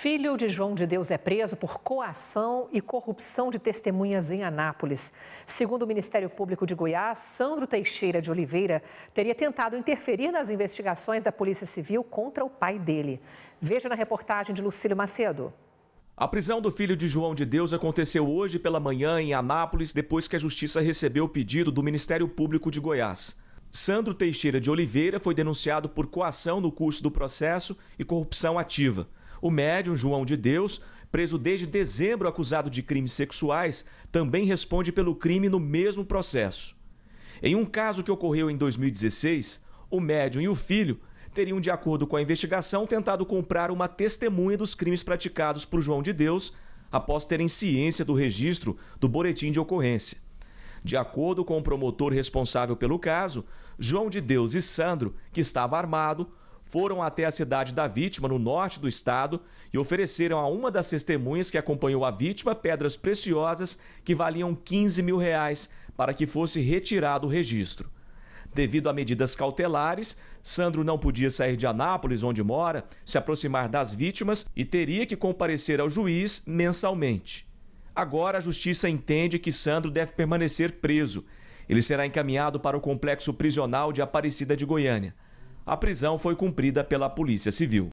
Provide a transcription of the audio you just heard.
Filho de João de Deus é preso por coação e corrupção de testemunhas em Anápolis. Segundo o Ministério Público de Goiás, Sandro Teixeira de Oliveira teria tentado interferir nas investigações da Polícia Civil contra o pai dele. Veja na reportagem de Lucílio Macedo. A prisão do filho de João de Deus aconteceu hoje pela manhã em Anápolis, depois que a justiça recebeu o pedido do Ministério Público de Goiás. Sandro Teixeira de Oliveira foi denunciado por coação no curso do processo e corrupção ativa. O médium João de Deus, preso desde dezembro acusado de crimes sexuais, também responde pelo crime no mesmo processo. Em um caso que ocorreu em 2016, o médium e o filho teriam, de acordo com a investigação, tentado comprar uma testemunha dos crimes praticados por João de Deus após terem ciência do registro do boletim de ocorrência. De acordo com o promotor responsável pelo caso, João de Deus e Sandro, que estava armado, foram até a cidade da vítima, no norte do estado, e ofereceram a uma das testemunhas que acompanhou a vítima pedras preciosas que valiam 15 mil reais para que fosse retirado o registro. Devido a medidas cautelares, Sandro não podia sair de Anápolis, onde mora, se aproximar das vítimas e teria que comparecer ao juiz mensalmente. Agora a justiça entende que Sandro deve permanecer preso. Ele será encaminhado para o complexo prisional de Aparecida de Goiânia a prisão foi cumprida pela Polícia Civil.